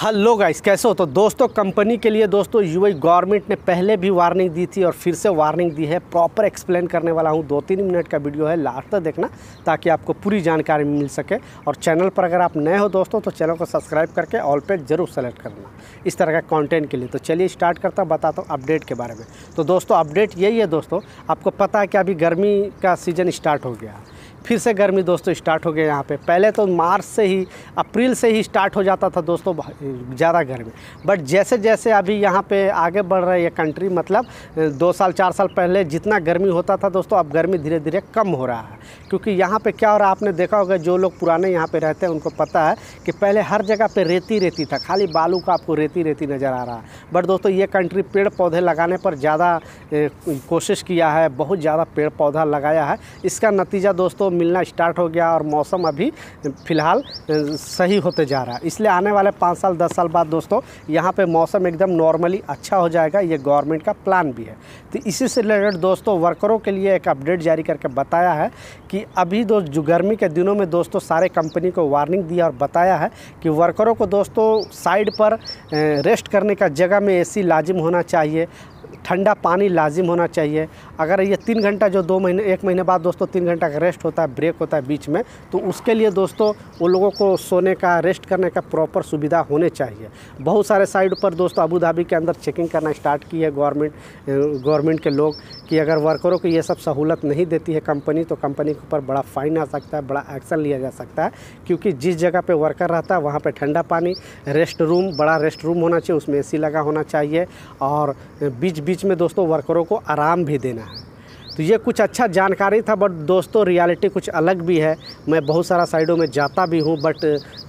hello guys कैसे हो तो दोस्तों कंपनी के लिए दोस्तों यूएई गवर्नमेंट ने पहले भी वार्निंग दी थी और फिर से वार्निंग दी है प्रॉपर एक्सप्लेन करने वाला हूँ दो तीन मिनट का वीडियो है लास्ट तक देखना ताकि आपको पूरी जानकारी मिल सके और चैनल पर अगर आप नए हो दोस्तों तो चैनल को सब्सक्राइब करके ऑल पे ज़रूर सेलेक्ट करना इस तरह का कॉन्टेंट के लिए तो चलिए स्टार्ट करता हूँ बताता हूँ अपडेट के बारे में तो दोस्तों अपडेट यही है दोस्तों आपको पता है कि अभी गर्मी का सीज़न स्टार्ट हो गया है फिर से गर्मी दोस्तों स्टार्ट हो गया यहाँ पे पहले तो मार्च से ही अप्रैल से ही स्टार्ट हो जाता था दोस्तों ज़्यादा गर्मी बट जैसे जैसे अभी यहाँ पे आगे बढ़ रहा है ये कंट्री मतलब दो साल चार साल पहले जितना गर्मी होता था दोस्तों अब गर्मी धीरे धीरे कम हो रहा है क्योंकि यहाँ पर क्या हो रहा है आपने देखा होगा जो लोग पुराने यहाँ पर रहते हैं उनको पता है कि पहले हर जगह पर रेती रेती था खाली बालू का आपको रेती रेती नज़र आ रहा है बट दोस्तों ये कंट्री पेड़ पौधे लगाने पर ज़्यादा कोशिश किया है बहुत ज़्यादा पेड़ पौधा लगाया है इसका नतीजा दोस्तों मिलना स्टार्ट हो गया और मौसम अभी फ़िलहाल सही होते जा रहा है इसलिए आने वाले पाँच साल दस साल बाद दोस्तों यहाँ पे मौसम एकदम नॉर्मली अच्छा हो जाएगा ये गवर्नमेंट का प्लान भी है तो इसी से रिलेटेड दोस्तों वर्करों के लिए एक अपडेट जारी करके बताया है कि अभी दोस्त जो गर्मी के दिनों में दोस्तों सारे कंपनी को वार्निंग दिया और बताया है कि वर्करों को दोस्तों साइड पर रेस्ट करने का जगह में एसी लाजिम होना चाहिए ठंडा पानी लाजिम होना चाहिए अगर ये तीन घंटा जो दो महीने एक महीने बाद दोस्तों तीन घंटा का रेस्ट होता है ब्रेक होता है बीच में तो उसके लिए दोस्तों उन लोगों को सोने का रेस्ट करने का प्रॉपर सुविधा होने चाहिए बहुत सारे साइड पर दोस्तों अबू धाबी के अंदर चेकिंग करना स्टार्ट की है गवर्नमेंट गवर्नमेंट के लोग कि अगर वर्करों को ये सब सहूलत नहीं देती है कंपनी तो कंपनी के ऊपर बड़ा फाइन आ सकता है बड़ा एक्शन लिया जा सकता है क्योंकि जिस जगह पर वर्कर रहता है वहाँ पर ठंडा पानी रेस्ट रूम बड़ा रेस्ट रूम होना चाहिए उसमें ए लगा होना चाहिए और बीच बीच बीच में दोस्तों वर्करों को आराम भी देना है तो ये कुछ अच्छा जानकारी था बट दोस्तों रियलिटी कुछ अलग भी है मैं बहुत सारा साइडों में जाता भी हूँ बट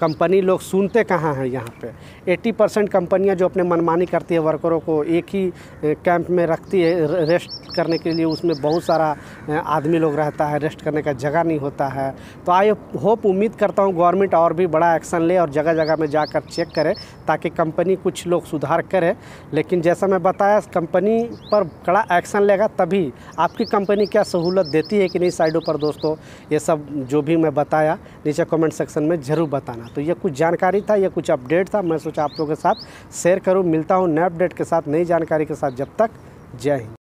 कंपनी लोग सुनते कहाँ हैं यहाँ पे 80 परसेंट कंपनियाँ जो अपने मनमानी करती है वर्करों को एक ही कैंप में रखती है रेस्ट करने के लिए उसमें बहुत सारा आदमी लोग रहता है रेस्ट करने का जगह नहीं होता है तो आई होप उम्मीद करता हूँ गवर्नमेंट और भी बड़ा एक्शन ले और जगह जगह में जाकर चेक करे ताकि कंपनी कुछ लोग सुधार करे लेकिन जैसा मैं बताया कंपनी पर कड़ा एक्शन लेगा तभी आपकी कंपनी क्या सहूलत देती है कि नहीं साइडों पर दोस्तों ये सब जो भी मैं बताया नीचे कमेंट सेक्शन में ज़रूर बताना तो ये कुछ जानकारी था यह कुछ अपडेट था मैं सोचा आप लोगों के साथ शेयर करूँ मिलता हूँ नए अपडेट के साथ नई जानकारी के साथ जब तक जय हिंद